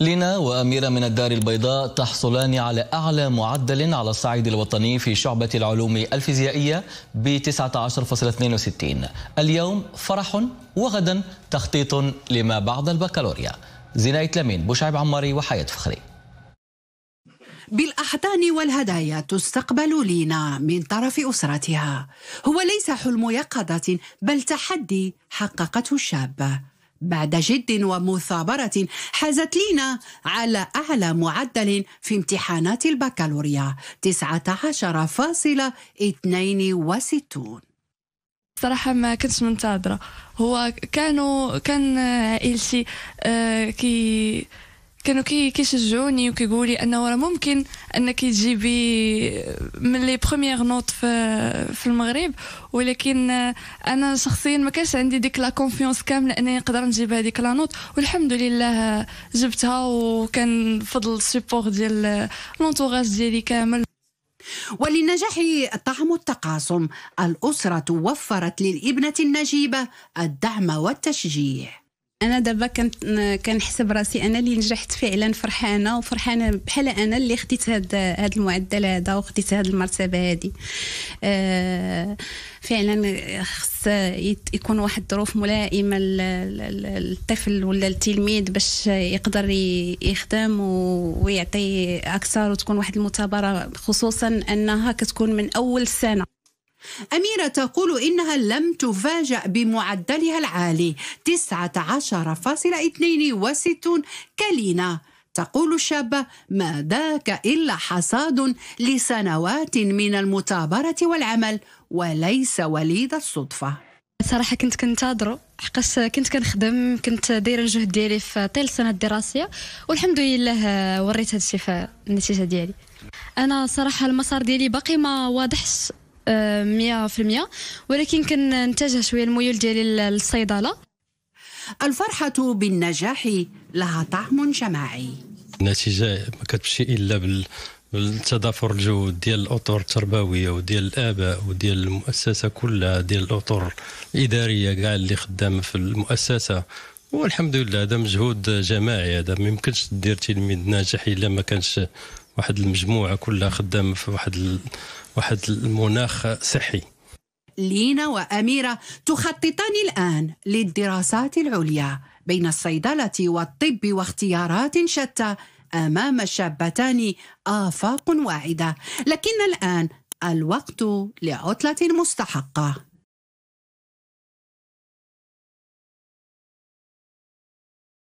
لينا وأميرة من الدار البيضاء تحصلان على أعلى معدل على الصعيد الوطني في شعبة العلوم الفيزيائية ب 19.62 اليوم فرح وغدا تخطيط لما بعد البكالوريا زينايت لمين بوشعيب عماري وحياة فخري بالأحضان والهدايا تستقبل لينا من طرف أسرتها هو ليس حلم يقظة بل تحدي حققته الشابة بعد جد ومثابرة حازت لينا على أعلى معدل في امتحانات البكالوريا 19.62 صراحة ما كنتش منتظرة هو كانوا كان عائلتي آه، كي كانوا كي كيشجعوني وكيقولوا لي انه راه ممكن انك تجيبي من لي بروميير نوت في في المغرب ولكن انا شخصيا ما كانش عندي ديك لا كونفيونس كامله انني نقدر نجيب هذيك لا نوت والحمد لله جبتها وكان بفضل السيبور ديال لونتوراج ديالي كامل ولنجاح الطعم التقاسم الأسرة وفرت للابنة النجيبة الدعم والتشجيع انا دابا كنحسب راسي انا اللي نجحت فعلا فرحانه وفرحانه بحال انا اللي خديت هاد هاد المعدل هذا وخديت هاد المرتبه هادي آه، فعلا خص يكون واحد الظروف ملائمه للطفل ولا التلميذ باش يقدر يخدم ويعطي اكثر وتكون واحد المثابره خصوصا انها كتكون من اول سنه أميرة تقول إنها لم تفاجأ بمعدلها العالي 19.62 كلينة تقول الشابة ما ذاك إلا حصاد لسنوات من المثابرة والعمل وليس وليد الصدفة صراحة كنت كنتظره حقاش كنت كنخدم كنت دايره الجهد ديالي في طيل السنه الدراسيه والحمد لله وريت الشيء في النتيجه ديالي انا صراحه المسار ديالي باقي ما واضحش 100% ولكن كنتجه شوية الميول ديالي للصيدلة الفرحة بالنجاح لها طعم جماعي النتيجة ما كتمشي إلا بال بالتضافر الجهود ديال الاطر التربويه وديال الاباء وديال المؤسسه كلها ديال الاطر الاداريه كاع اللي خدامه في المؤسسه والحمد لله هذا مجهود جماعي هذا ما يمكنش دير تلميذ ناجح الا ما كانش واحد المجموعه كلها خدامه في واحد واحد المناخ صحي لينا وأميرة تخططان الآن للدراسات العليا بين الصيدلة والطب واختيارات شتى أمام الشابتان آفاق واعدة لكن الآن الوقت لعطلة مستحقة